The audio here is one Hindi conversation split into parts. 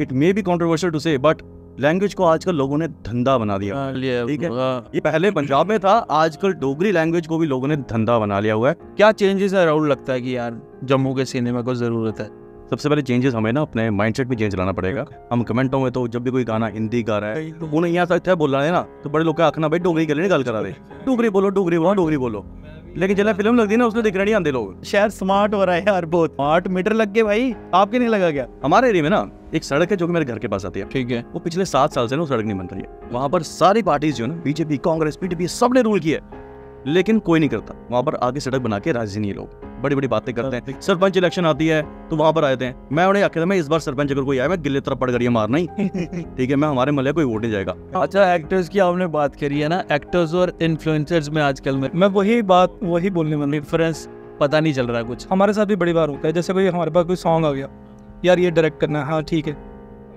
It may be controversial to say but language को आजकल लोगों ने धंधा बना दिया ठीक है ये पहले पंजाब में था आजकल डोगरी लैंग्वेज को भी लोगों ने धंधा बना लिया हुआ है क्या चेंजेस है राहुल लगता है कि यार जम्मू के सिनेमा को ज़रूरत है सबसे पहले चेंजेस हमें ना अपने माइंडसेट में चेंज लाना पड़ेगा हम कमेंटों में तो जब भी कोई गाना हिंदी गा रहा है तो उन्हें यहाँ सच बोल रहा है ना तो बड़े लोग का आखना भाई डोगरी के लिए गल करा रहे डोगरी बोलो डोगरी बोलो डोगरी बोलो लेकिन जला फिल्म लगती दी ना उसने दिख नहीं आंदे लोग शहर स्मार्ट हो रहा है यार बहुत स्मार्ट मीटर लग गए भाई आपके नहीं लगा क्या हमारे एरिया में ना एक सड़क है जो कि मेरे घर के पास आती है ठीक है वो पिछले सात साल से ना सड़क नहीं बन रही है वहाँ पर सारी पार्टीज जो ना बीजेपी कांग्रेस पीडीपी सब ने रूल किया लेकिन कोई नहीं करता वहाँ पर आगे सड़क बना के राजी नहीं लोग बड़ी बड़ी बातें करते हैं सरपंच इलेक्शन आती है तो वहाँ पर आए थे मैं उन्हें आखिर मैं इस बार सरपंच अगर कोई आया मैं गिले तरफ पड़ गरिया मारना ही ठीक है मैं हमारे मल्ले कोई वोट नहीं जाएगा अच्छा एक्टर्स की आपने बात करी है ना एक्टर्स और इन्फ्लुएंसर्स में आजकल में मैं वही बात वही बोलने वाली डिफरेंस पता नहीं चल रहा कुछ हमारे साथ भी बड़ी बार होता है जैसे कोई हमारे पास कोई सॉन्ग आ गया यार ये डायरेक्ट करना है हाँ ठीक है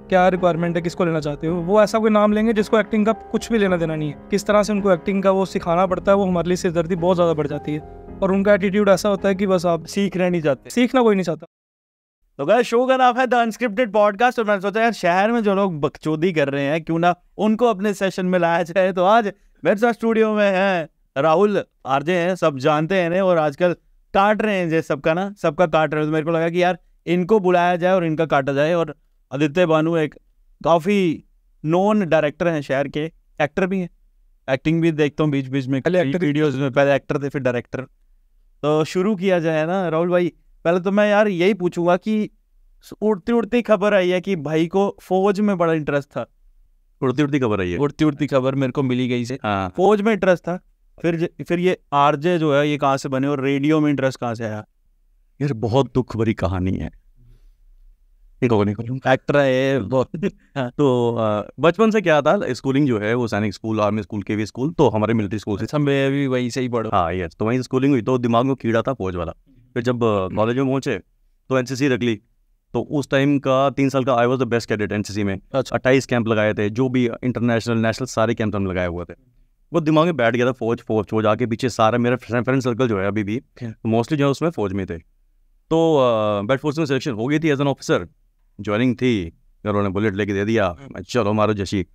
क्या रिक्वायरमेंट है किसको लेना चाहते हो वो ऐसा कोई नाम लेंगे जिसको एक्टिंग का कुछ भी लेना देना नहीं है किस तरह से उनको एक्टिंग का वो सिखाना पड़ता है वो हमारे लिए सिरदर्दी बहुत ज़्यादा बढ़ जाती है और उनका एटीट्यूड ऐसा होता है कि बस आप रहे नहीं चाहते सीखना कोई नहीं चाहता तो गए शो का नाम है द अनस्क्रिप्टेड पॉडकास्ट और मैंने सोचा यार शहर में जो लोग बकचोदी कर रहे हैं क्यों ना उनको अपने सेशन में लाया जाए तो आज मेरे साथ स्टूडियो में है राहुल आरजे हैं सब जानते हैं और आजकल काट रहे हैं जैसे सबका ना सबका काट रहे हैं तो मेरे को लगा कि यार इनको बुलाया जाए और इनका काटा जाए और आदित्य बानू एक काफ़ी नोन डायरेक्टर हैं शहर के एक्टर भी हैं एक्टिंग भी देखता हूँ बीच बीच में पहले एक्टर में पहले एक्टर थे फिर डायरेक्टर तो शुरू किया जाए ना राहुल भाई पहले तो मैं यार यही पूछूंगा कि उड़ती उड़ती खबर आई है कि भाई को फौज में बड़ा इंटरेस्ट था उड़ती उड़ती खबर आई है उड़ती उड़ती खबर मेरे को मिली गई से हाँ। फौज में इंटरेस्ट था फिर फिर ये आरजे जो है ये कहाँ से बने और रेडियो में इंटरेस्ट कहाँ से आया यार बहुत दुख भरी कहानी है एक्टर है तो, हाँ। तो बचपन से क्या था स्कूलिंग जो है वो Sainik school army school K V school तो हमारे मिलिट्री स्कूल से अच्छा, भी वहीं से ही पढ़ा हाँ यस तो वहीं स्कूलिंग हुई तो दिमाग में कीड़ा था फौज वाला फिर जब हम्म। कॉलेज में पहुंचे तो एनसीसी रख ली तो उस टाइम का तीन साल का I was the best cadet NCC में अच्छा। अट्ठाईस कैंप लगाए थे जो भी इंटरनेशनल नेशनल सारे कैंप हम लगाए हुए थे वो दिमाग में बैठ गया था फौज फौज फौज आके पीछे सारा मेरा फ्रेंड सर्कल जो है अभी भी मोस्टली जो है उसमें फौज में थे तो बेड फोर्स में सिलेक्शन हो गई थी एज एन ऑफिसर ज्वाइनिंग थी उन्होंने बुलेट लेके दे दिया हम्म। चलो मारो जशी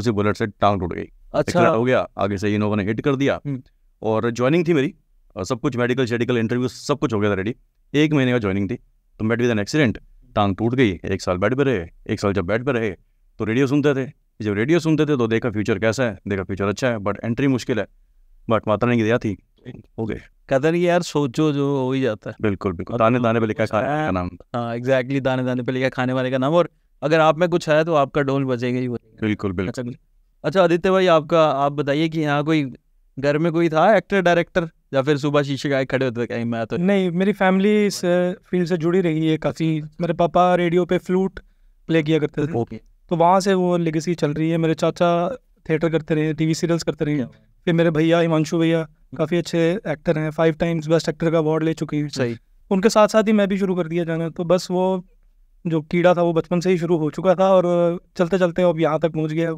उसी बुलेट से टांग टूट गई अच्छा हो गया आगे से इन लोगों ने हिट कर दिया हम्म। और ज्वाइनिंग थी मेरी और सब कुछ मेडिकल शेडिकल इंटरव्यू सब कुछ हो गया था रेडी एक महीने का ज्वाइनिंग थी तो मेट विद एन एक्सीडेंट टांग टूट गई एक साल बेड पर रहे एक साल जब बेड पर रहे तो रेडियो सुनते थे जब रेडियो सुनते थे तो देखा फ्यूचर कैसा है देखा फ्यूचर अच्छा है बट एंट्री मुश्किल है बट माता ने की दया थी हो गए कदर यार सोचो जो हो ही जाता है बिल्कुल बिल्कुल दाने दाने पे लिखा खाने का नाम हाँ एग्जैक्टली दाने दाने पे लिखा खाने वाले का नाम और अगर आप में कुछ है तो आपका डोल बचेगा ही बिल्कुल बिल्कुल अच्छा आदित्य भाई आपका आप बताइए कि यहाँ कोई घर में कोई था एक्टर डायरेक्टर या फिर सुबह शीशे का खड़े होते कहीं मैं तो नहीं मेरी फैमिली इस फील्ड से जुड़ी रही है अच्छा। काफ़ी मेरे पापा रेडियो पे फ्लूट प्ले किया करते थे तो वहाँ से वो लेगेसी चल रही है मेरे चाचा थिएटर करते रहे टीवी सीरियल्स करते रहे फिर मेरे भैया हिमांशु भैया काफ़ी अच्छे एक्टर हैं फाइव टाइम्स बेस्ट एक्टर का अवार्ड ले चुके हैं सही उनके साथ साथ ही मैं भी शुरू कर दिया जाना तो बस वो जो कीड़ा था वो बचपन से ही शुरू हो चुका था और चलते चलते अब यहाँ तक पहुँच गया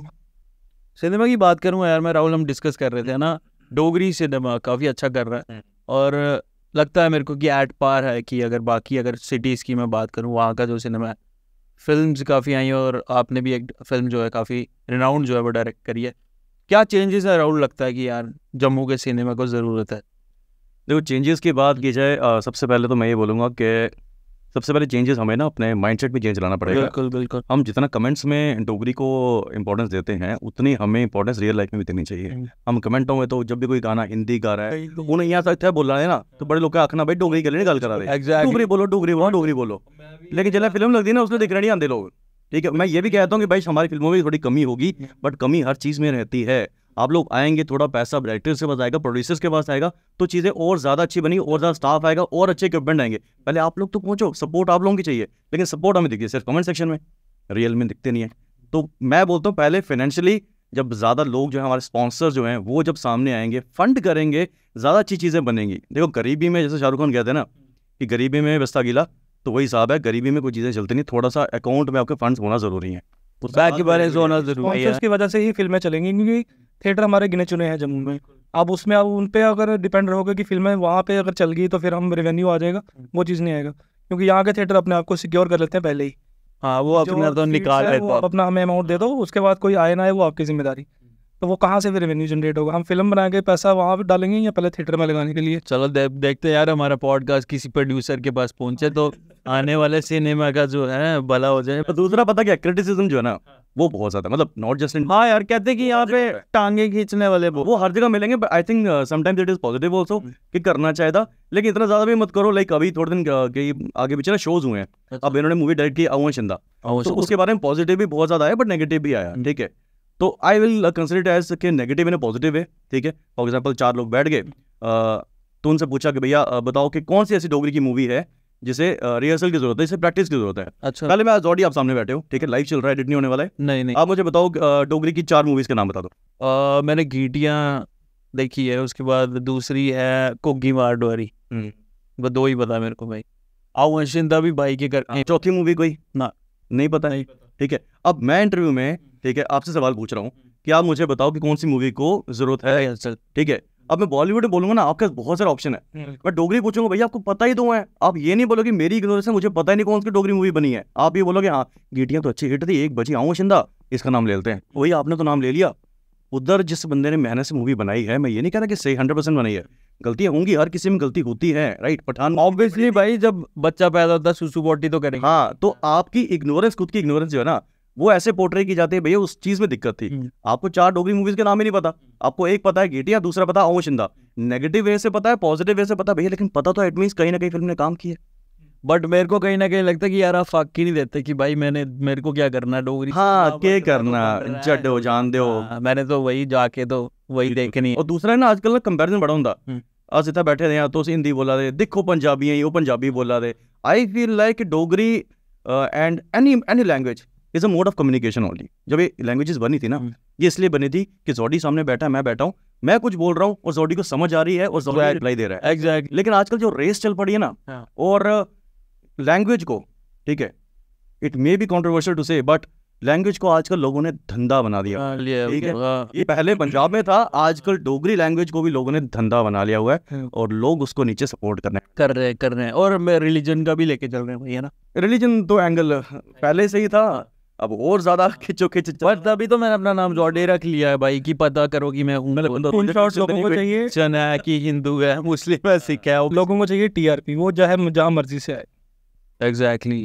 सिनेमा की बात करूँ यार मैं राहुल हम डिस्कस कर रहे थे ना डोगरी सिनेमा काफ़ी अच्छा कर रहा है हम्म। और लगता है मेरे को कि एट पार है कि अगर बाकी अगर सिटीज़ की मैं बात करूँ वहाँ का जो सिनेमा है फिल्म काफ़ी आई और आपने भी एक फिल्म जो है काफ़ी रिनाउंड जो है वो डायरेक्ट करी है क्या चेंजेस है राहुल लगता है कि यार जम्मू के सिनेमा को ज़रूरत है देखो चेंजेस की बात की जाए सबसे पहले तो मैं ये बोलूँगा कि सबसे पहले चेंजेस हमें ना अपने माइंडसेट में चेंज लाना पड़ेगा बिल्कुल बिल्कुल हम जितना कमेंट्स में डोगरी को इंपॉर्टेंस देते हैं उतनी हमें इंपॉर्टेंस रियल लाइफ में भी देनी चाहिए हम्म। हम कमेंटों में तो जब भी कोई गाना हिंदी गा रहा है तो उन्हें यहाँ तक बोल रहा है ना तो बड़े लोग आखना भाई डोगरी के लिए गल करा रहे डोगरी बोलो डोगरी बोलो डोगरी बोलो लेकिन जल्द फिल्म लगती है ना उसमें दिख रहे नहीं आते लोग ठीक है मैं ये भी कहता हूँ कि भाई हमारी फिल्मों में थोड़ी कमी होगी बट हम्म। कमी हर चीज़ में रहती है आप लोग आएंगे थोड़ा पैसा डायरेक्टर्स के पास आएगा प्रोड्यूसर्स के पास आएगा तो चीज़ें और ज़्यादा अच्छी बनेगी और ज़्यादा स्टाफ आएगा और अच्छे इक्विपमेंट आएंगे पहले आप लोग तो पहुँचो सपोर्ट आप लोगों की चाहिए लेकिन सपोर्ट हमें दिखती है सिर्फ कमेंट सेक्शन में रियल में दिखते नहीं है तो मैं बोलता हूँ पहले फाइनेंशियली जब ज़्यादा लोग जो है हमारे स्पॉन्सर जो हैं वो जब सामने आएंगे फंड करेंगे ज़्यादा अच्छी चीज़ें बनेंगी देखो गरीबी में जैसे शाहरुख खान कहते हैं ना कि गरीबी में बस्ता गीला तो वही हिसाब है गरीबी में कोई चीज़ें चलती नहीं थोड़ा सा अकाउंट में आपके फंड्स होना ज़रूरी है बैक बैलेंस होना जरूरी तो तो है उसकी वजह से ही फिल्में चलेंगी क्योंकि थिएटर हमारे गिने चुने हैं जम्मू में अब उसमें अब उन पर अगर डिपेंड रहोगे कि फिल्में वहाँ पे अगर चल गई तो फिर हम रेवेन्यू आ जाएगा वो चीज़ नहीं आएगा क्योंकि यहाँ के थिएटर अपने आप को सिक्योर कर लेते हैं पहले ही हाँ वो अपना तो निकाल तो अपना हमें अमाउंट दे दो उसके बाद कोई आए ना आए वो आपकी जिम्मेदारी तो वो कहाँ से फिर रेवेन्यू जनरेट होगा हम फिल्म बना के पैसा वहाँ पर डालेंगे या पहले थिएटर में लगाने के लिए चलो दे, देखते यार हमारा पॉडकास्ट किसी प्रोड्यूसर के पास पहुंचे तो आने वाले सिनेमा का जो है भला हो जाए तो दूसरा पता क्या क्रिटिसिज्म जो है ना वो बहुत ज्यादा मतलब नॉट जस्ट इन हाँ यार कहते हैं कि यहाँ पे टांगे खींचने वाले वो वो हर जगह मिलेंगे but I think sometimes it is positive also कि करना चाहिए था लेकिन इतना ज्यादा भी मत करो लाइक अभी थोड़े दिन uh, के आगे पीछे ना शोज हुए हैं अच्छा। अब इन्होंने मूवी डायरेक्ट की अवन तो उसके बारे में पॉजिटिव भी बहुत ज्यादा आया बट नेगेटिव भी आया हम्म। ठीक है तो आई विल कंसिडर एज के नेगेटिव इन पॉजिटिव है ठीक है फॉर एग्जाम्पल चार लोग बैठ गए तो उनसे पूछा कि भैया बताओ कि कौन सी ऐसी डोगरी की मूवी है जिसे रिहर्सल की जरूरत है जिसे प्रैक्टिस की जरूरत है अच्छा पहले मैं आज आप सामने बैठे हो ठीक है लाइव चल रहा है एडिट नहीं होने वाला है नहीं नहीं आप मुझे बताओ डोगरी की चार मूवीज के नाम बता दो आ, मैंने घीटियाँ देखी है उसके बाद दूसरी है कोगी मार डोरी हम्म। वो दो ही पता मेरे को भाई आओ शिंदा भी भाई के कर हाँ, चौथी मूवी कोई ना नहीं पता नहीं ठीक है अब मैं इंटरव्यू में हम्म। ठीक है आपसे सवाल पूछ रहा हूँ हम्म। कि आप मुझे बताओ कि कौन सी मूवी को जरूरत है ठीक है अब मैं बॉलीवुड में बोलूंगा ना आपके बहुत सारे ऑप्शन है हम्म, मैं डोगरी पूछूंगा भैया आपको पता ही दो तो है आप ये नहीं बोलोगे मेरी से मुझे पता ही नहीं कौन सी डोगरी मूवी बनी है आप ये बोलोगे हाँ गीटियाँ तो अच्छी हिट थी एक बची आऊँ शिंदा इसका नाम ले लेते हैं हम्म। वही आपने तो नाम ले लिया उधर जिस बंदे ने मेहनत से मूवी बनाई है मैं ये नहीं कह रहा कि सही हंड्रेड परसेंट बनाई है गलतियां होंगी हर किसी में गलती होती है राइट पठान ऑब्वियसली भाई जब बच्चा पैदा होता है सुसु बॉटी तो करेंगे हाँ तो आपकी इग्नोरेंस खुद की इग्नोरेंस जो है ना वो ऐसे पोर्ट्रे की जाती है भैया उस चीज में दिक्कत थी हम्म। आपको चार डोगरी मूवीज के नाम ही नहीं पता हम्म। आपको एक पता है गेटिया दूसरा पता है शिंदा नेगेटिव हम्म। वे से पता है पॉजिटिव वे से पता है भैया लेकिन पता तो एटमीस कहीं ना कहीं फिल्म ने काम किया बट मेरे को कहीं ना कहीं लगता है कि यार आप फाक नहीं देते कि भाई मैंने मेरे को क्या करना डोगरी हाँ के तो करना जड हो जान दो हाँ, मैंने तो वही जाके तो वही देखनी और दूसरा है ना आजकल ना कंपेरिजन बड़ा होंगे अस इतना बैठे रहे तो हिंदी बोला दे देखो पंजाबी है वो पंजाबी बोला दे I feel like Dogri and any any language is a mode of communication only जब ये लैंग्वेजेस बनी थी ना हम्म। ये इसलिए बनी थी कि जॉडी सामने बैठा है मैं बैठा हूँ मैं कुछ बोल रहा हूँ और जॉडी को समझ आ रही है और जॉडी रिप्लाई दे रहा है एग्जैक्ट exactly. लेकिन आजकल जो रेस चल पड़ी है ना हाँ। और लैंग्वेज uh, को ठीक है it may be controversial to say but language को आजकल लोगों ने धंधा बना दिया हाँ, ठीक है हाँ। ये पहले पंजाब में था आजकल डोगरी लैंग्वेज को भी लोगों ने धंधा बना लिया हुआ है और लोग उसको नीचे सपोर्ट कर रहे हैं कर रहे हैं कर रहे हैं और रिलीजन का भी लेके चल रहे हैं भैया ना रिलीजन तो एंगल पहले से ही था अब और ज्यादा खिंचो खिंच पर तभी तो मैंने अपना नाम जॉर्डे रख लिया है भाई कि पता करो कि मैं हूँ मतलब तो- तो- तो- लोगों को चाहिए है कि हिंदू है मुस्लिम है सिख है लोगों को चाहिए टीआरपी वो जो है जहाँ मर्जी से आए एग्जैक्टली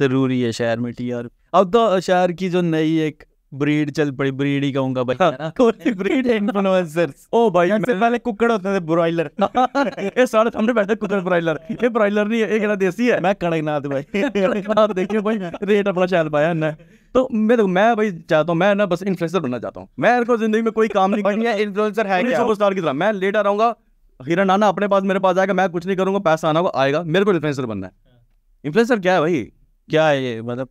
जरूरी है शहर में टीआरपी अब तो शहर की जो नई एक ब्रीड चल पड़ी ब्रीड ही कहूंगा भाई ब्रीड हाँ। ओ भाई इससे पहले कुकड़ होते थे ब्रॉयलर ये सारे सामने बैठे कुकड़ ब्रॉयलर ये ब्रॉयलर नहीं है ये देसी है मैं कड़कनाथ भाई कड़कनाथ देखिए भाई रेट अपना चल पाया तो मैं देखो तो- मैं भाई चाहता हूँ मैं ना बस इन्फ्लुएंसर बनना चाहता हूँ मैं को जिंदगी में कोई काम नहीं करना इन्फ्लुएंसर है सुपरस्टार की तरह मैं लेट आ रहा हीरा नाना अपने पास मेरे पास आएगा मैं कुछ नहीं करूंगा पैसा आना होगा आएगा मेरे को इन्फ्लुएंसर बनना है इन्फ्लुएंसर हाँ। क्या है भाई क्या है ये मतलब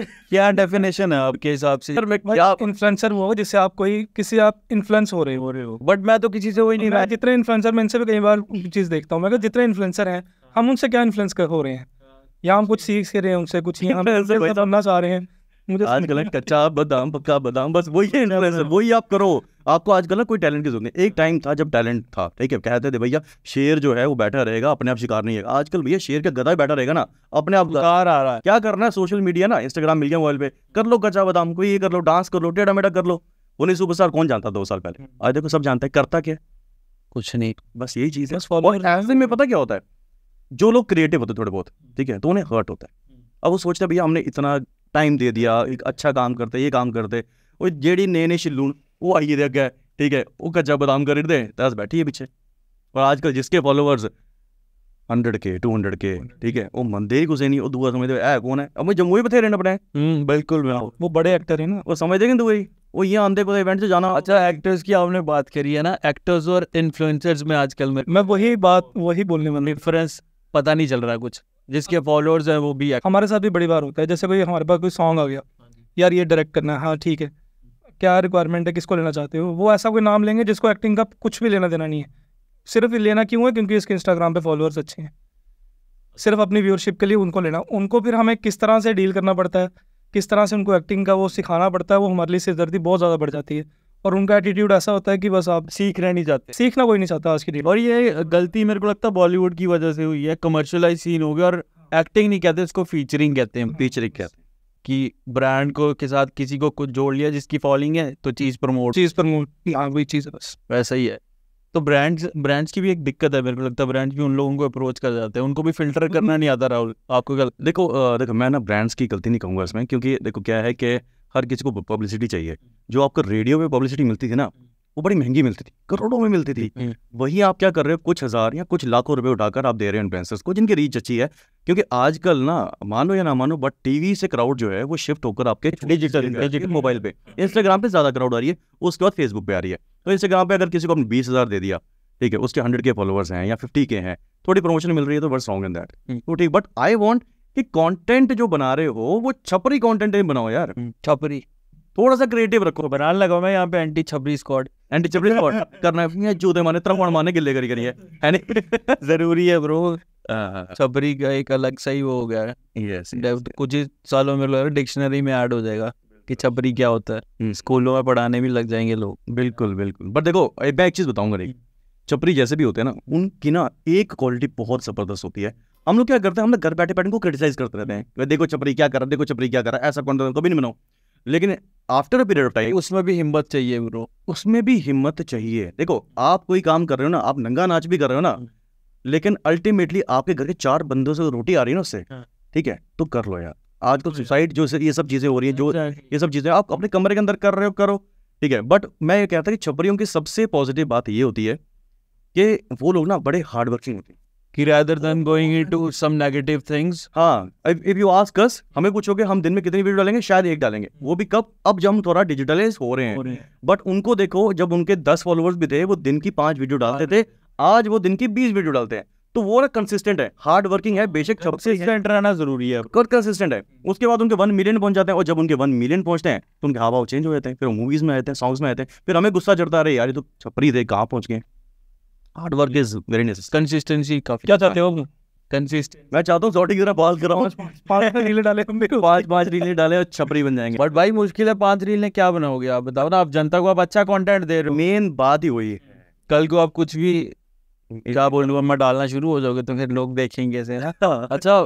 क्या डेफिनेशन है आपके हिसाब से सर मैं क्या इन्फ्लुएंसर वो जिससे आप कोई किसी आप इन्फ्लुएंस हो रहे हो रहे हो बट मैं तो किसी से वही नहीं मैं जितने इन्फ्लुएंसर मैं इनसे भी कई बार चीज़ देखता हूँ मैं जितने इन्फ्लुएंसर हैं हम उनसे क्या इन्फ्लुएंस हो रहे हैं या हम कुछ सीख रहे हैं उनसे कुछ चाह रहे हैं मुझे गलत कच्चा बादाम पक्का बादाम बस वही है अच्छा, इन्फ्लुएंसर अच्छा। वही आप करो आपको आज गलत कोई टैलेंट की जरूरत नहीं एक टाइम था जब टैलेंट था ठीक है कहते थे भैया शेर जो है वो बैठा रहेगा अपने आप शिकार नहीं है आजकल भैया शेर का गधा बैठा रहेगा ना अपने आप आ रहा है क्या करना है सोशल मीडिया ना इंस्टाग्राम मिल गया मोबाइल पे कर लो कच्चा बादाम कोई ये कर लो डांस कर लो टेढ़ा मेढ़ा कर लो उन्हें सुपरस्टार कौन जानता दो साल पहले हम्म। आज देखो सब जानते हैं करता क्या कुछ नहीं बस यही चीज है में पता क्या होता है जो लोग क्रिएटिव होते थोड़े बहुत ठीक है तो उन्हें हर्ट होता है हम्म। अब वो सोचते भैया हमने इतना टाइम दे दिया एक अच्छा काम करते ये काम करते और जेह्ड़ी नए नए छिल्लू वो ओह् आई गेदे अग्गै ठीक है वो कच्चा बदाम करी दे तो अस बैठी गे पिच्छे और अज्जकल जिसके फॉलोअर्स हंड्रेड के टू हंड्रेड के ठीक है वो मनते ही कुछ नहीं वो दूआ समझते है कौन है अब जम्मू ही बथेरे ने अपने हम्म, बिल्कुल वो बड़े एक्टर हैं ना वो समझते हैं दुए वो ये आंदे कोई इवेंट से जाना अच्छा एक्टर्स की आपने बात करी है ना एक्टर्स और इन्फ्लुएंसर्स में आजकल में मैं वही बात वही बोलने वाली डिफरेंस पता नहीं चल रहा कुछ जिसके फॉलोअर्स हैं वो भी है हमारे साथ भी बड़ी बार होता है जैसे कोई हमारे पास कोई सॉन्ग आ गया हाँ यार ये डायरेक्ट करना है हाँ ठीक है क्या रिक्वायरमेंट है किसको लेना चाहते हो वो ऐसा कोई नाम लेंगे जिसको एक्टिंग का कुछ भी लेना देना नहीं है सिर्फ लेना क्यों है क्योंकि इसके इंस्टाग्राम पे फॉलोअर्स अच्छे हैं सिर्फ अपनी व्यूअरशिप के लिए उनको लेना उनको फिर हमें किस तरह से डील करना पड़ता है किस तरह से उनको एक्टिंग का वो सिखाना पड़ता है वो हमारे लिए सिरदर्दी बहुत ज़्यादा बढ़ जाती है और उनका एटीट्यूड ऐसा होता है कि बस आप सीखना नहीं चाहते सीखना कोई नहीं चाहता आज की डेट और ये गलती मेरे को लगता है बॉलीवुड की वजह से हुई है कमर्शलाइज सीन हो गया और एक्टिंग नहीं कहते इसको फीचरिंग कहते हैं फीचरिंग कहते हैं कि ब्रांड को के साथ किसी को कुछ जोड़ लिया जिसकी फॉलोइंग है तो चीज़ प्रमोट चीज़ प्रमोट हाँ वही चीज़ बस वैसा ही है तो ब्रांड्स ब्रांड्स की भी एक दिक्कत है मेरे को लगता है ब्रांड्स भी उन लोगों को अप्रोच कर जाते हैं उनको भी फिल्टर करना नहीं आता राहुल आपको गल... देखो आ, देखो मैं ना ब्रांड्स की गलती नहीं कहूंगा इसमें क्योंकि देखो क्या है कि हर किसी को पब्लिसिटी चाहिए जो आपको रेडियो में पब्लिसिटी मिलती थी ना वो बड़ी महंगी मिलती थी करोड़ों में मिलती थी हम्म। वही आप क्या कर रहे हो कुछ हज़ार या कुछ लाखों रुपए उठाकर आप दे रहे हो इन्फ्लुएंसर्स को जिनकी रीच अच्छी है क्योंकि आजकल ना मानो या ना मानो बट टीवी से क्राउड जो है वो शिफ्ट होकर आपके डिजिटल डिजिटल मोबाइल पे इंस्टाग्राम पे ज़्यादा क्राउड आ रही है उसके बाद फेसबुक पे आ रही है तो इंस्टाग्राम पे अगर किसी को आपने बीस दे दिया ठीक है उसके हंड्रेड के फॉलोअर्स हैं या फिफ्टी के हैं थोड़ी प्रमोशन मिल रही है तो बट सॉन्ग इन दैट तो ठीक बट आई वॉन्ट कि कंटेंट जो बना रहे हो वो छपरी कंटेंट ही बनाओ यार हम्म, छपरी थोड़ा सा क्रिएटिव रखो तो बनाने लगा मैं यहाँ पे एंटी छपरी स्क्वाड एंटी छपरी स्क्वाड करना है जूते माने त्रपण माने गिल्ले करी करी है जरूरी है ब्रो छपरी का एक अलग सही वो हो गया है yes, yes, कुछ ही सालों में डिक्शनरी में ऐड हो जाएगा कि छपरी क्या होता है हम्म। स्कूलों में पढ़ाने भी लग जाएंगे लोग बिल्कुल बिल्कुल बट देखो मैं एक चीज़ बताऊंगा हम्म। छपरी जैसे भी होते हैं ना उनकी ना एक क्वालिटी बहुत ज़बरदस्त होती है हम लोग क्या करते हैं हम लोग घर बैठे बैठे को क्रिटिसाइज करते रहते हैं देखो चपरी क्या कर रहा देखो चपरी क्या कर रहा ऐसा कौन कभी नहीं बनाओ लेकिन after a period of time उसमें भी हिम्मत चाहिए ब्रो उसमें भी हिम्मत चाहिए देखो आप कोई काम कर रहे हो ना आप नंगा नाच भी कर रहे हो ना हम्म। लेकिन अल्टीमेटली आपके घर के चार बंदों से रोटी आ रही है ना उससे हाँ। ठीक है तो कर लो यार आजकल तो हाँ। सुसाइड जो ये सब चीज़ें हो रही है जो ये सब चीज़ें आप अपने कमरे के अंदर कर रहे हो करो ठीक है बट मैं ये कहता कि छपरियों की सबसे पॉजिटिव बात ये होती है कि वो लोग ना बड़े हार्डवर्किंग होते हैं rather than going into some negative things हां इफ यू आस्क अस हमें पूछोगे हम दिन में कितनी वीडियो डालेंगे शायद एक डालेंगे वो भी कब अब जब हम थोड़ा डिजिटलाइज हो रहे हैं बट उनको देखो जब उनके 10 फॉलोअर्स भी थे वो दिन की पांच वीडियो डालते हाँ। थे आज वो दिन की 20 वीडियो डालते हैं तो वो ना कंसिस्टेंट है हार्ड वर्किंग है बेशक से कंसिस्टेंट रहना जरूरी है और कंसिस्टेंट है उसके बाद उनके वन मिलियन पहुंच जाते हैं और जब उनके वन मिलियन पहुंचते हैं तो उनके हाव भाव चेंज हो जाते हैं फिर मूवीज में आते हैं सॉन्ग्स में आते हैं फिर हमें गुस्सा चढ़ता रहे यार ये तो छपरी थे कहाँ पहुंच गए hard work is very necessary consistency काफी क्या चाहते हो कंसिस्टेंट मैं चाहता हूँ सौ की तरह बॉल कराऊँ पांच रीले डाले पांच पांच रील डाले और छपरी बन जाएंगे बट भाई मुश्किल है पांच रील ने क्या बनाओगे आप बताओ ना आप जनता को आप अच्छा कंटेंट दे रहे हो मेन बात ही वही है कल को आप कुछ भी क्या बोलने को मैं डालना शुरू हो जाओगे तो फिर लोग देखेंगे ऐसे हाँ। अच्छा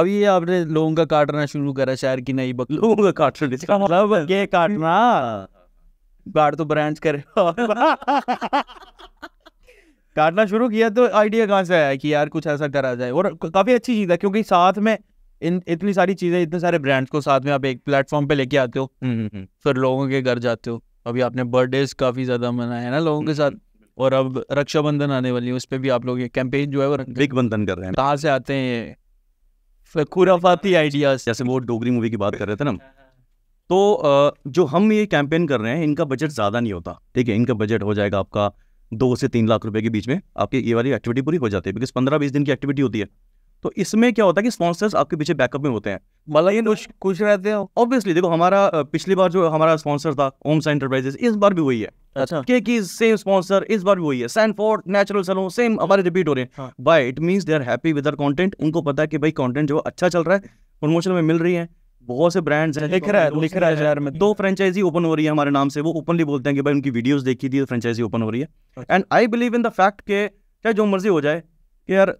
अभी ये आपने लोगों का काटना शुरू करा शहर की नई बक लोगों का काटना मतलब के काटना काट तो ब्रांच करे काटना शुरू किया तो आइडिया कहाँ से आया कि यार कुछ ऐसा करा जाए और काफ़ी अच्छी चीज़ है क्योंकि साथ में इन इतनी सारी चीज़ें इतने सारे ब्रांड्स को साथ में आप एक प्लेटफॉर्म पे लेके आते हो हम्म, हम्म, हम्म। फिर लोगों के घर जाते हो अभी आपने बर्थडेज काफ़ी ज़्यादा मनाया है ना लोगों के साथ और अब रक्षाबंधन आने वाली है उस पर भी आप लोग ये कैंपेन जो है वो बिग बंधन कर रहे हैं कहाँ से आते हैं खुराफाती आइडियाज जैसे वो डोगरी मूवी की बात कर रहे थे ना हाँ, हाँ। तो जो हम ये कैंपेन कर रहे हैं इनका बजट ज़्यादा नहीं होता ठीक है इनका बजट हो जाएगा आपका दो से तीन लाख रुपए के बीच में आपकी ये वाली एक्टिविटी पूरी हो जाती है बिकॉज पंद्रह बीस दिन की एक्टिविटी होती है तो इसमें क्या होता है कि स्पॉन्सर्स आपके पीछे बैकअप में होते हैं मतलब ये कुछ खुश रहते हैं ऑब्वियसली देखो हमारा पिछली बार जो हमारा स्पॉन्सर था ओम सा एंटरप्राइजेस इस बार भी वही है अच्छा के की सेम स्पॉन्सर इस बार भी वही है सैनफोर्ड नेचुरल सलोन सेम हमारे रिपीट हो रहे हैं by it means they are happy with our उनको पता है कि भाई कंटेंट जो अच्छा चल रहा है प्रमोशन में मिल रही है बहुत से ब्रांड्स हैं तो लिख रहा है लिख रहा है शहर में दो फ्रेंचाइजी ओपन हो रही है हमारे नाम से वो ओपनली बोलते हैं कि भाई उनकी वीडियोस देखी थी फ्रेंचाइजी तो ओपन हो रही है and I believe in the fact के चाहे जो मर्जी हो जाए कि यार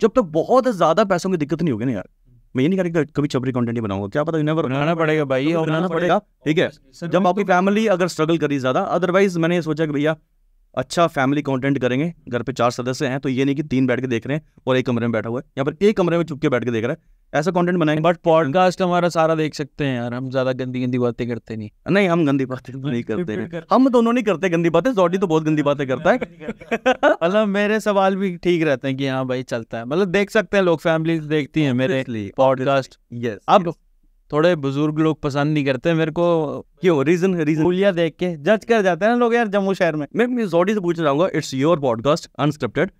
जब तक बहुत ज़्यादा पैसों की दिक्कत नहीं होगी ना यार मैं ये नहीं करेगा कभी छपरी कॉन्टेंट ही बनाऊंगा क्या पता नेवर बनाना पड़ेगा भाई तो बनाना पड़ेगा ठीक है जब आपकी फैमिली अगर स्ट्रगल करी ज़्यादा अदरवाइज मैंने ये सोचा कि भैया अच्छा फैमिली कंटेंट करेंगे घर पे चार सदस्य हैं तो ये नहीं कि तीन बैठ के देख रहे हैं और एक कमरे में बैठा हुआ है यहाँ पर एक कमरे में चुपके बैठ के देख रहा है ऐसा कंटेंट बनाएंगे बट पॉडकास्ट हमारा सारा देख सकते हैं यार हम ज्यादा गंदी गंदी बातें करते नहीं नहीं हम गंदी बातें तो नहीं करते हैं हम दोनों नहीं करते गंदी बातें जॉडी तो बहुत गंदी बातें करता है मतलब मेरे सवाल भी ठीक रहते हैं कि हाँ भाई चलता है मतलब देख सकते हैं लोग फैमिली देखती है मेरे पॉडकास्ट यस अब थोड़े बुजुर्ग लोग पसंद नहीं करते मेरे को क्यों रीजन रीजन पुलिया देख के जज कर जाते हैं ना लोग यार जम्मू शहर में मैं जोडी से पूछ रहा हूँ इट्स योर पॉडकास्ट अनस्क्रिप्टेड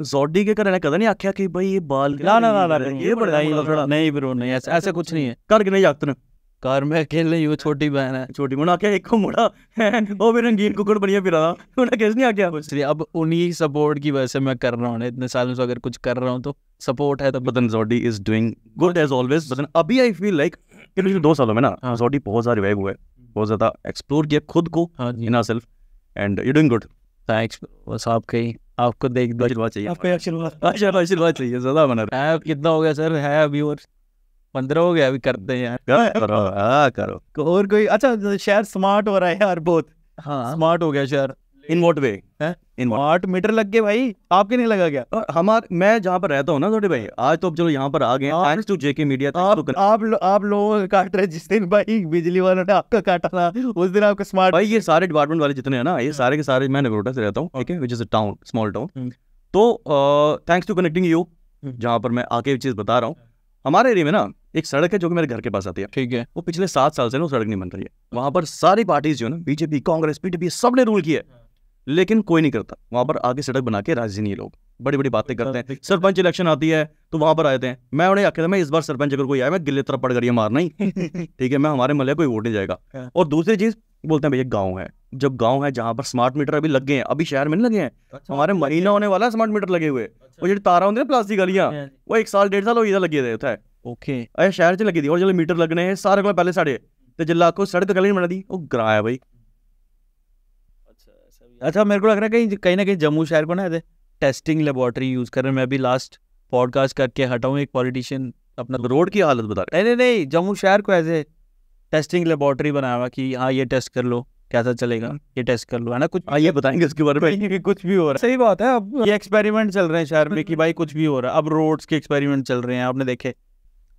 जोडी के घर ने कदम नहीं आख्या की भाई ये बाल ना ना ना ये बड़ा नहीं नहीं ब्रो नहीं ऐसा ऐसे कुछ नहीं है घर के नहीं जागते घर में अकेले ही छोटी बहन है छोटी बहन आख्या एक मुड़ा वो भी रंगीन कुकड़ बनिया फिर उन्हें कैसे नहीं आख्या कुछ अब उन्हीं सपोर्ट की वजह से मैं कर रहा हूँ इतने सालों से अगर कुछ कर रहा हूँ तो सपोर्ट है तो बदन Jodi is doing good as always बदन अभी आई फील लाइक दो सालों में ना हाँ। जोडी बहुत सारे रिवाइव हुआ है बहुत ज़्यादा एक्सप्लोर किया खुद को हाँ जी ना self and you doing good thanks बस आपके ही आपको देख दो आशीर्वाद चाहिए आपको आशीर्वाद आशीर्वाद चाहिए सदा बना है कितना हो गया सर है अभी और पंद्रह हो गया अभी करते हैं यार हाँ, करो हाँ करो और कोई अच्छा शहर स्मार्ट हो रहा है यार बहुत हाँ स्मार्ट हो गया शहर इन वॉट वे आठ मीटर लग गए भाई आपके नहीं लगा गया हमारे मैं जहाँ पर रहता हूँ ना छोटे भाई आज तो चलो यहाँ पर आ गए थैंक्स टू जेके मीडिया आप आप, लो, आप लोगों का काट रहे जिस दिन भाई बिजली वाला ने आपका काटा था उस दिन आपका स्मार्ट भाई ये सारे डिपार्टमेंट वाले जितने हैं ना ये हाँ। सारे के सारे मैं नगरोटा से रहता हूँ ठीक है विच इज हम्म। तो, अ टाउन स्मॉल टाउन तो थैंक्स टू कनेक्टिंग यू जहाँ पर मैं आके चीज़ बता रहा हूँ हमारे एरिया में ना एक सड़क है जो कि मेरे घर के पास आती है ठीक है वो पिछले सात साल से ना सड़क नहीं बन रही है वहां पर सारी पार्टीज जो है ना बीजेपी कांग्रेस पीटीपी सब ने रूल किया है लेकिन कोई नहीं करता वहां पर आगे सड़क बना के राजी नहीं लोग बड़ी बड़ी तो बातें करते हैं सरपंच इलेक्शन आती है तो वहां पर आए थे मैं उन्हें आखिर मैं इस बार सरपंच अगर कोई आया मैं गिले तरफ पड़ गड़िया मारना ही ठीक है मैं हमारे मल्ले कोई वोट नहीं जाएगा हाँ। और दूसरी चीज़ बोलते हैं भैया गाँव है जब गाँव है जहाँ पर स्मार्ट मीटर अभी लग गए हैं अभी शहर में नहीं लगे हैं अच्छा, तो हमारे तो महीना होने वाला स्मार्ट मीटर लगे हुए वो अच्छा। जो तारा होंगे ना प्लास्टिक वालियाँ हाँ वो एक साल डेढ़ साल वो इधर लगे थे ओके अरे शहर से लगी थी और जल्द मीटर लगने हैं सारे को पहले साढ़े तो जिला को सड़क गली नहीं बना दी वो ग्राह है भाई अच्छा मेरे को लग रहा है कहीं कहीं ना कहीं जम्मू शहर को ना टेस्टिंग लेबोरेटरी यूज़ कर रहे हैं मैं अभी लास्ट पॉडकास्ट करके हटाऊँ एक पॉलिटिशियन अपना रोड तो की हालत बता नहीं नहीं नहीं जम्मू शहर को एज ए टेस्टिंग लेबोरेटरी बनाया हुआ कि हाँ ये टेस्ट कर लो कैसा चलेगा ये टेस्ट कर लो है ना कुछ हाँ ये बताएंगे उसके बारे में कि कुछ भी हो रहा है सही बात है अब ये एक्सपेरिमेंट चल रहे हैं शहर में कि भाई कुछ भी हो रहा है अब रोड्स के एक्सपेरिमेंट चल रहे हैं आपने देखे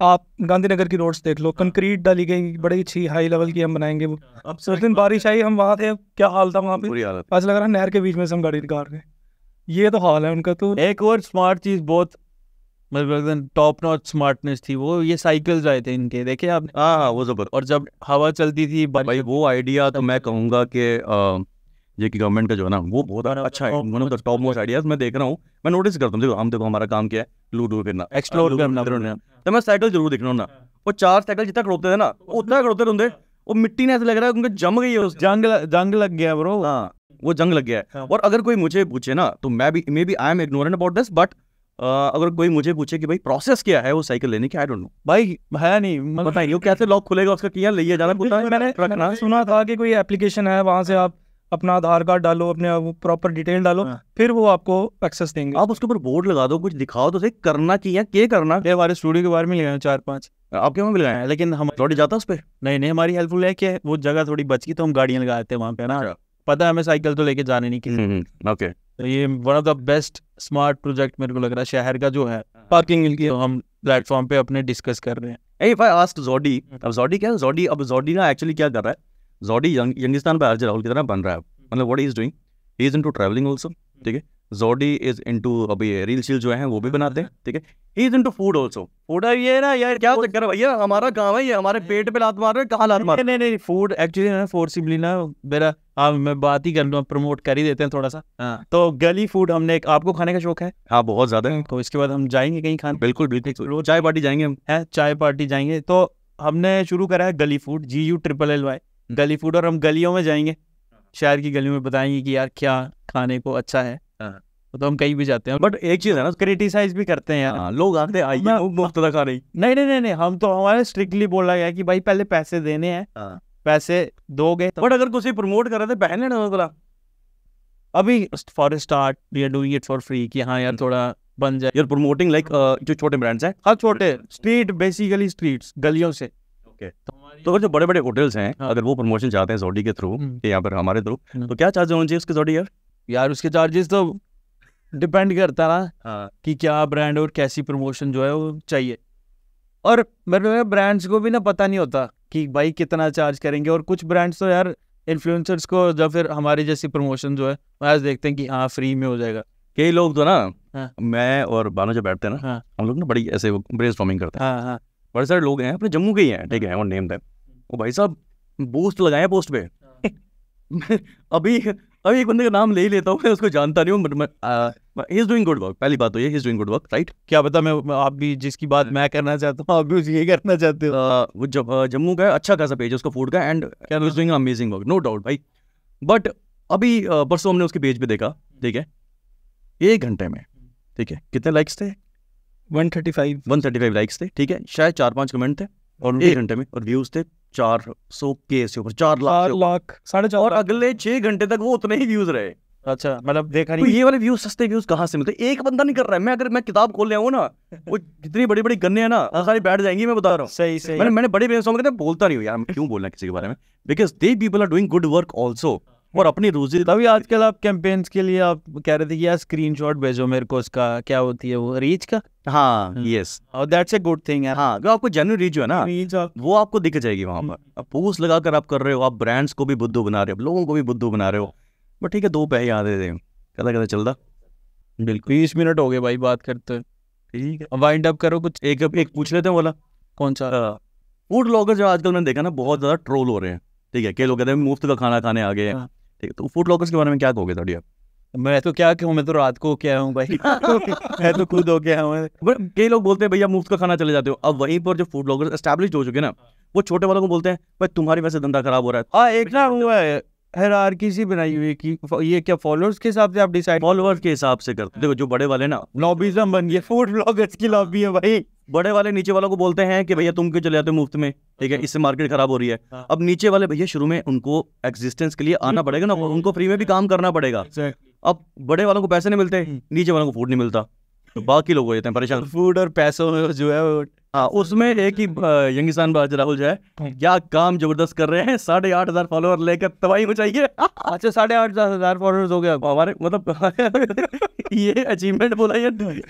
आप गांधीनगर की रोड्स देख लो हाँ। कंक्रीट डाली गई बड़ी अच्छी हाई लेवल की हम बनाएंगे वो अब हाँ। सर दिन बारिश आई हम वहाँ थे क्या हाल था वहाँ पर ऐसा लग रहा है नहर के बीच में से हम गाड़ी निकाल रहे ये तो हाल है उनका तो एक और स्मार्ट चीज़ बहुत मतलब टॉप नॉट स्मार्टनेस थी वो ये साइकिल्स आए थे इनके देखे आपने हाँ, हाँ वो जबर तो और जब हवा चलती थी भाई वो आइडिया तो मैं कहूँगा कि ये कि गवर्नमेंट का जो है ना वो बहुत अच्छा है one of top most ideas मैं देख रहा हूँ मैं नोटिस करता हूँ देखो हम देखो हमारा काम क्या है लूट वूट हाँ, करना एक्सप्लोर करना तो मैं साइकिल जरूर देख रहा हूँ ना हाँ। वो चार साइकिल जितना खड़ोते थे ना उतना खड़ोते रहते वो मिट्टी ने ऐसा लग रहा है उनका जम गई है जंग जंग लग गया ब्रो हाँ वो जंग लग गया है हाँ। और अगर कोई मुझे पूछे ना तो मैं भी maybe I am ignorant about this but Uh, अगर कोई मुझे पूछे कि भाई प्रोसेस क्या है वो साइकिल लेने की आई डोंट नो भाई है नहीं बताइए कैसे लॉक खुलेगा उसका किया लिया जाना मैंने सुना था कि कोई एप्लीकेशन है वहां से आप अपना आधार कार्ड डालो अपने प्रॉपर डिटेल डालो हाँ। फिर वो आपको एक्सेस देंगे आप उसके ऊपर बोर्ड लगा दो कुछ दिखाओ तो सही करना चाहिए क्या करना हमारे स्टूडियो के बारे में लगाए चार पाँच आपके वहाँ भी लगाए हैं लेकिन हम थोड़ी जाता उस पर नहीं नहीं हमारी हेल्पफुल है कि वो जगह थोड़ी बच गई तो हम गाड़ियाँ लगा देते हैं वहाँ पे ना अच्छा। पता है हमें साइकिल तो लेके जाने नहीं किसी ओके हम्म, हम्म, तो ये one of the best smart project मेरे को लग रहा है शहर का जो है पार्किंग हाँ। की तो हम प्लेटफॉर्म पे अपने डिस्कस कर रहे हैं ए, जोड़ी हम्म। अब जोड़ी क्या जोड़ी अब जोडी ना एक्चुअली क्या कर रहा है जॉडी यंगिस्तान पर आरजे राहुल की तरह बन रहा है हम्म। मतलब what is doing he is into travelling also ठीक है जॉडी इज इन टू अभी रील शील जो है वो भी बनाते हैं ठीक है he is to food also food है ये ना यार क्या चक्कर है भैया हमारा गाँव है ये हमारे पेट पे लात मार रहे हैं कहाँ लात मार नहीं नहीं फूड एक्चुअली ना फोर्सिबली ना मेरा हाँ मैं बात ही कर लूँ प्रमोट कर ही देते हैं थोड़ा सा हाँ। तो गली फूड हमने एक आपको खाने का शौक है हाँ बहुत ज्यादा है तो इसके बाद हम जाएंगे कहीं खाने बिल्कुल बिल्कुल चाय पार्टी जाएंगे हम है चाय पार्टी जाएंगे तो हमने शुरू करा है गली food G U triple L Y गली फूड और हम गलियों में जाएंगे हाँ। शहर की गलियों में बताएंगे कि यार क्या खाने को अच्छा है हाँ। तो हम कहीं भी जाते हैं बट एक चीज़ है ना क्रिटिसाइज भी करते हैं यार हाँ, लोग आते आइए मुफ्त खा रही नहीं नहीं नहीं नहीं हम तो हमारे स्ट्रिक्टली बोला गया कि भाई पहले पैसे देने हैं पैसे दोगे तो बट अगर कुछ प्रमोट कर रहे थे पहले है ना अभी for start we are doing it for free कि हाँ यार हम्म। थोड़ा बन जाए यार प्रमोटिंग लाइक जो छोटे ब्रांड्स हैं हर छोटे स्ट्रीट बेसिकली स्ट्रीट्स गलियों से तो अगर जो बड़े बड़े होटल्स हैं हाँ। अगर वो प्रमोशन चाहते हैं जोडी के थ्रू हम्म। यहाँ पर हमारे थ्रू हम्म। तो क्या चार्ज होना चाहिए उसके जोडी यार यार उसके चार्जेस तो डिपेंड करता ना हाँ। कि क्या ब्रांड और कैसी प्रमोशन जो है वो चाहिए और मेरे ब्रांड्स को भी ना पता नहीं होता कि भाई कितना चार्ज करेंगे और कुछ ब्रांड्स तो यार इन्फ्लुएंसर्स को या फिर हमारी जैसी प्रमोशन जो है आज देखते हैं कि हाँ फ्री में हो जाएगा कई लोग तो ना हाँ। मैं और बानो जब बैठते हैं ना हाँ। हम लोग ना बड़ी ऐसे ब्रेन करते हैं हाँ, हाँ। बड़े सारे लोग हैं अपने जम्मू के ही हैं ठीक है और नेम दैम वो भाई साहब बूस्ट लगाए पोस्ट पे हाँ। अभी अभी एक बंदे का नाम ले ही लेता हूँ मैं उसको जानता नहीं हूँ he is doing good work पहली बात तो ये he is doing good work right क्या पता मैं आप भी जिसकी बात मैं करना चाहता हूँ आप भी उसे ये करना चाहते हो वो जम्मू का अच्छा खासा पेज है उसका फूड का and is doing amazing work no doubt भाई बट अभी परसों हमने उसके पेज पे देखा ठीक है एक घंटे में ठीक है कितने लाइक्स थे वन लाइक्स थे ठीक है शायद चार पांच कमेंट थे और एक घंटे में और व्यूज थे चार सौ के से ऊपर चार लाख लाख साढ़े चार और अगले छह घंटे तक वो उतने ही व्यूज रहे अच्छा मतलब देखा तो नहीं तो ये वाले व्यूज सस्ते व्यूज कहाँ से मिलते एक बंदा नहीं कर रहा है मैं अगर मैं किताब खोल लिया हूँ ना वो जितनी बड़ी बड़ी गन्ने हैं ना सारी बैठ जाएंगी मैं बता रहा हूँ सही सही मैंने मैंने बड़े बेसों में बोलता नहीं हूँ यार क्यों बोलना किसी के बारे में because they people are doing good work also और अपनी रोजी अभी आजकल आप कैंपेन के लिए आप कह रहे थे कि यार स्क्रीन शॉट भेजो मेरे को उसका क्या होती है वो रीच का हाँ यस हाँ। और दैट्स ए गुड थिंग हाँ जो आपको जेन्यू रीच है ना रीच आप... वो आपको दिख जाएगी वहाँ हम्म। पर अब पोस्ट लगाकर आप कर रहे हो आप ब्रांड्स को भी बुद्धू बना रहे हो लोगों को भी बुद्धू बना रहे हो बट ठीक है दो पैसे आ दे दें कदा कदा चल रहा बिल्कुल बीस मिनट हो गए भाई बात करते ठीक है वाइंड अप करो कुछ एक एक पूछ लेते हैं बोला कौन सा फूड हाँ। ब्लॉगर जो आजकल मैंने देखा ना बहुत ज़्यादा ट्रोल हो रहे हैं ठीक है कई लोग कहते हैं मुफ्त का खाना खाने आ गए हैं हाँ। ठीक है तो फूड ब्लॉगर्स के बारे में क्या कहोगे थोड़ी आप मैं तो क्या कहूँ मैं तो रात को क्या हूँ भाई मैं तो खुद हो क्या हूँ बट कई लोग बोलते हैं भैया मुफ्त का खाना चले जाते हो अब वहीं पर जो फूड ब्लॉगर्स एस्टेब्लिश हो चुके ना वो छोटे वालों को बोलते हैं भाई तुम्हारी वजह से धंधा खराब हो रहा है हाँ एक ना हुआ है हैरारकी सी बनाई हुई कि ये क्या फॉलोअर्स के हिसाब से आप डिसाइड फॉलोअर्स के हिसाब से करते देखो जो बड़े वाले ना लॉबीजम बन गए फूड ब्लॉगर्स की लॉबी है भाई बड़े वाले नीचे वालों को बोलते हैं कि भैया तुम क्यों चले जाते हो मुफ्त में ठीक है अच्छा। इससे मार्केट खराब हो रही है हाँ। अब नीचे वाले भैया शुरू में उनको एग्जिस्टेंस के लिए आना पड़ेगा ना हम्म। उनको फ्री में भी काम करना पड़ेगा अब बड़े वालों को पैसे नहीं मिलते हम्म। नीचे वालों को फूड नहीं मिलता तो बाकी लोग हो जाते हैं परेशान फूड और पैसों जो है हाँ उसमें एक ही यंगिसान बाज राहुल जो है हाँ। क्या काम जबरदस्त कर रहे हैं साढ़े आठ हजार फॉलोअर लेकर तबाही मचाइए अच्छा साढ़े आठ हजार फॉलोअर्स हो गया हमारे मतलब ये अचीवमेंट बोला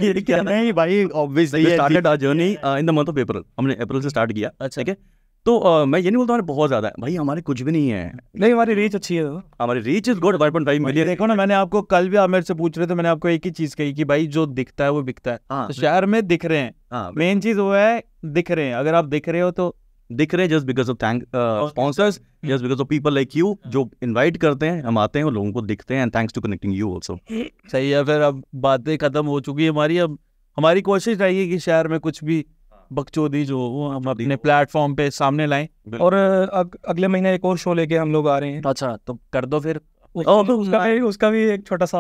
ये क्या नहीं भाई ऑब्वियसली स्टार्टेड आज journey in the month of April हमने अप्रैल से स्टार्ट किया अच्छा ठीक है तो आ, मैं ये नहीं बोलता हमारे बहुत ज्यादा है भाई हमारे कुछ भी नहीं है नहीं हमारी रीच अच्छी है हमारी reach is good one point five million देखो ना मैंने आपको कल भी आमिर से पूछ रहे थे मैंने आपको एक ही चीज कही कि भाई जो दिखता है वो बिकता है हाँ, तो शहर में दिख रहे हैं मेन हाँ, चीज वो है दिख रहे हैं अगर आप दिख रहे हो तो दिख रहे just because of thank sponsors just because of people like you जो इनवाइट करते हैं हम आते हैं और लोगों को दिखते हैं and thanks to connecting you also सही है फिर अब बातें खत्म हो चुकी है हमारी अब हमारी कोशिश रही है कि शहर में कुछ भी बकचोदी जो वो हम अपने प्लेटफॉर्म पे सामने लाए और अग, अगले महीने एक और शो लेके हम लोग आ रहे हैं अच्छा तो कर दो फिर उसका तो भी उसका भी एक छोटा सा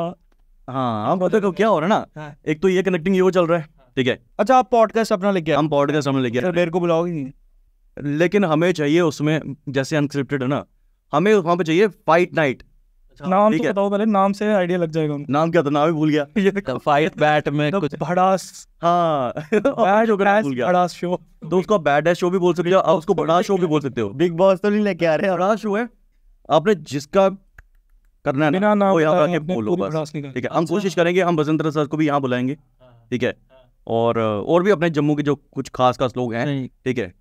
हाँ हम पता तो क्या हो रहा है ना हाँ। एक तो ये कनेक्टिंग ये चल रहा है हाँ। ठीक है अच्छा आप पॉडकास्ट अपना लेके हम पॉडकास्ट अपना लेके मेरे को बुलाओगे लेकिन हमें चाहिए उसमें जैसे अनस्क्रिप्टेड है ना हमें वहाँ पे चाहिए फाइट नाइट अच्छा, नाम तो बताओ पहले नाम से आइडिया लग जाएगा उनको नाम क्या था नाम ही भूल गया फाइट बैट में कुछ भड़ास हाँ बैट भड़ास शो तो उसको बैट शो भी बोल सकते हो आप उसको बड़ा शो भी बोल सकते हो बिग बॉस तो नहीं लेके आ रहे बड़ा शो है आपने जिसका करना है ना वो यहाँ आके बोलो बस ठीक है हम अच्छा। कोशिश करेंगे हम बसंत सर को भी यहाँ बुलाएंगे ठीक है और और भी अपने जम्मू के जो कुछ खास खास लोग हैं ठीक है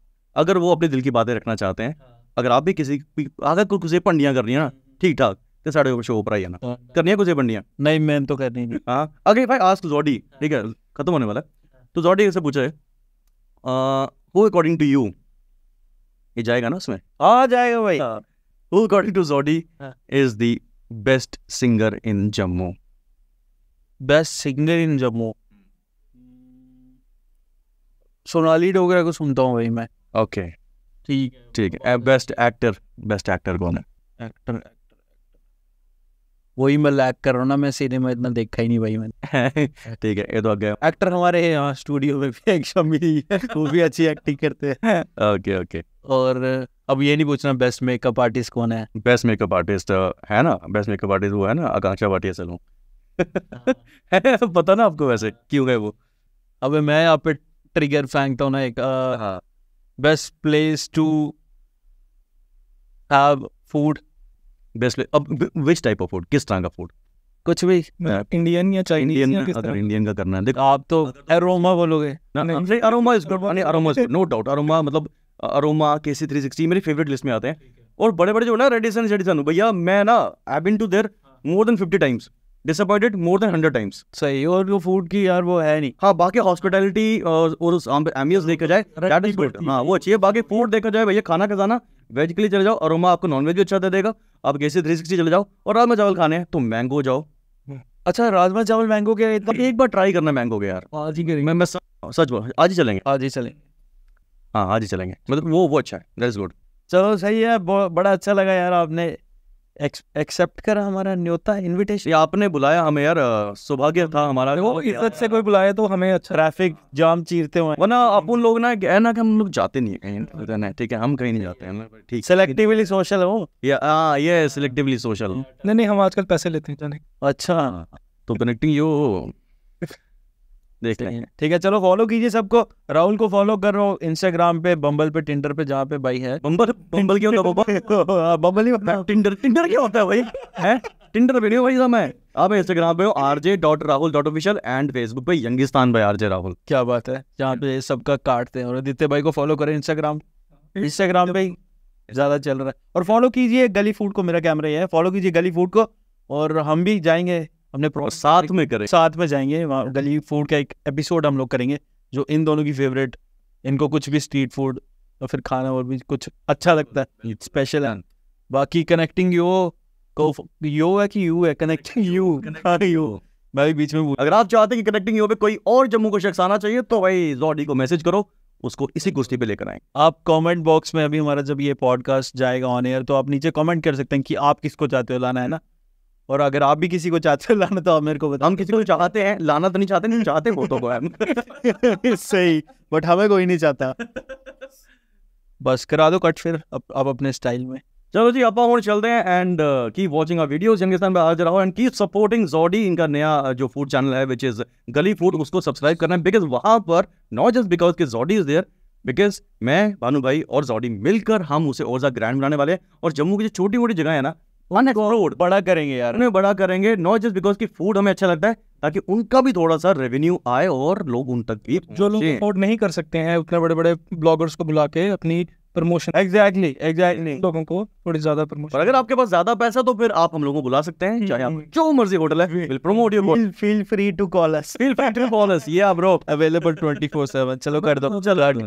अगर वो अपने दिल की बातें रखना चाहते हैं हाँ। अगर आप भी किसी अगर कुछ किसी पंडियाँ कर रही है ना ठीक ठाक ਤੇ ਸਾਡੇ ਕੋਲ ਸ਼ੋਅ ਭਰਾਈ ਜਾਣਾ ਕਰਨੀਆਂ ਕੁਝ ਬੰਡੀਆਂ नहीं मैंने तो करनी नहीं हाँ अगर इफ आई आस्क जॉडी ठीक है खत्म होने वाला है तो जॉडी से पूछे हु अकॉर्डिंग टू यू ये जाएगा ना उसमें आ जाएगा भाई हु अकॉर्डिंग टू जॉडी हाँ। Is the best singer in Jammu best singer in Jammu Sonali Dogra को सुनता हूँ भाई मैं ओके ठीक ठीक है बेस्ट एक्टर बेस्ट एक्टर कौन है एक्टर वही मैं लैक कर रहा हूँ ना मैं सिनेमा इतना देखा ही नहीं भाई मैंने ठीक है ये तो आगे एक्टर हमारे यहाँ स्टूडियो में भी एक शमी वो भी अच्छी एक्टिंग करते हैं ओके ओके और अब ये नहीं पूछना बेस्ट मेकअप आर्टिस्ट कौन है बेस्ट मेकअप आर्टिस्ट है ना बेस्ट मेकअप आर्टिस्ट वो है ना आकांक्षा भाटिया सलू हाँ। पता ना आपको वैसे क्यों है वो अब मैं यहाँ पे ट्रिगर फेंकता हूँ ना एक best place to have food best अब विच टाइप ऑफ फूड किस तरह का फूड कुछ भी इंडियन या चाइनीज इंडियन अगर इंडियन का करना है देखो आप तो अरोमा बोलोगे Aroma is good one Aroma is no doubt Aroma मतलब अरोमा के सी थ्री सिक्सटी मेरी फेवरेट लिस्ट में आते हैं और बड़े बड़े जो ना रेडिसन रेडिसन भैया मैं ना I been to there more than fifty times disappointed more than hundred times सही और वो फूड की यार वो है नहीं हाँ बाकी हॉस्पिटलिटी और, और उस एम्बियंस हाँ, देखा जाए दैट इज गुड हाँ वो अच्छी है बाकी फूड देखा जाए भैया खाना खजाना वेज के लिए चले जाओ अरोमा आपको नॉन वेज भी अच्छा दे देगा आप गेसी थ्री सिक्सटी चले जाओ और राजमा चावल खाने हैं तो मैंगो जाओ हाँ। अच्छा राजमा चावल मैंगो के इतना एक बार ट्राई करना मैंगो के यार आज ही करेंगे मैं मैं सच बोल आज ही चलेंगे आज ही चलेंगे हाँ आज ही चलेंगे मतलब वो वो अच्छा है दैट इज गुड चलो सही है बड़ा अच्छा लगा यार आपने एक्सेप्ट करा हमारा न्योता इनविटेशन आपने बुलाया हमें यार सौभाग्य था हमारा वो इज्जत से कोई बुलाए तो हमें अच्छा ट्रैफिक जाम चीरते हुए वरना हम्म। आप उन लोग ना है ना कि हम लोग जाते नहीं है कहीं ठीक है हम कहीं नहीं जाते हैं ठीक सेलेक्टिवली सोशल हो या ये सिलेक्टिवली सोशल नहीं नहीं हम आजकल पैसे लेते हैं जाने अच्छा तो कनेक्टिंग यू देख लेंगे ठीक है चलो फॉलो कीजिए सबको राहुल को फॉलो कर रहा हूँ इंस्टाग्राम पे बंबल पे टिंडर पे जहाँ पे भाई है बंबल बम्बल क्यों बंबल टिंडर टिंडर क्या होता है भाई है टिंडर पे नहीं भाई सब मैं आप इंस्टाग्राम पे हो R J dot Rahul dot official and Facebook पे यंगिस्तान भाई आर जे राहुल क्या बात है जहाँ पे सबका काटते हैं और आदित्य भाई को फॉलो करें इंस्टाग्राम इंस्टाग्राम पे ज़्यादा चल रहा है और फॉलो कीजिए गली फूड को मेरा कैमरा ये है फॉलो कीजिए गली फूड को और हम भी जाएंगे हमने हाँ, साथ में करें साथ में जाएंगे वहाँ गली फूड का एक एपिसोड हम लोग करेंगे जो इन दोनों की फेवरेट इनको कुछ भी स्ट्रीट फूड और फिर खाना और भी कुछ अच्छा लगता है स्पेशल है हाँ। बाकी कनेक्टिंग यो को यो hmm. है कि यू है कनेक्टिंग यू यू मैं भी बीच में अगर आप चाहते हैं कि कनेक्टिंग यो पे कोई और जम्मू को शख्स आना चाहिए तो भाई जॉडी को मैसेज करो उसको इसी कुश्ती पे लेकर आए आप कमेंट बॉक्स में अभी हमारा जब ये पॉडकास्ट जाएगा ऑन एयर तो आप नीचे कमेंट कर सकते हैं कि आप किसको चाहते हो लाना है ना और अगर आप भी किसी को चाहते हो लाना तो आप मेरे को बताओ हम किसी को चाहते हैं लाना तो नहीं चाहते नहीं चाहते वो तो सही बट हमें कोई नहीं चाहता बस करा दो कट फिर आप अपने स्टाइल में चलो जी आप हम चलते हैं and keep watching our videos Youngistan पे आज रहो एंड कीप सपोर्टिंग जोडी इनका नया uh, जो फूड चैनल है विच इज गली फूड उसको सब्सक्राइब करना बिकॉज वहां पर नॉट जस्ट बिकॉज के जोडी इज देयर बिकॉज मैं भानु भाई और जॉडी मिलकर हम उसे और ज़्यादा ग्रैंड बनाने वाले हैं और जम्मू की जो छोटी मोटी जगह है ना बड़ा करेंगे यार उन्हें बड़ा करेंगे नॉट जस्ट बिकॉज फूड हमें अच्छा लगता है ताकि उनका भी थोड़ा सा रेवेन्यू आए और लोग उन तक भी जो लोग अफोर्ड नहीं कर सकते हैं उतने बड़े बड़े ब्लॉगर्स को बुला के अपनी प्रमोशन एग्जैक्टली एग्जैक्टली लोगों को थोड़ी ज्यादा प्रमोशन अगर आपके पास ज्यादा पैसा तो फिर आप हम लोगों को बुला सकते हैं चाहे हम्म, हम्म। जो मर्जी होटल है will promote your feel free to call us feel free to call us bro available 24/7 चलो कर दो चलो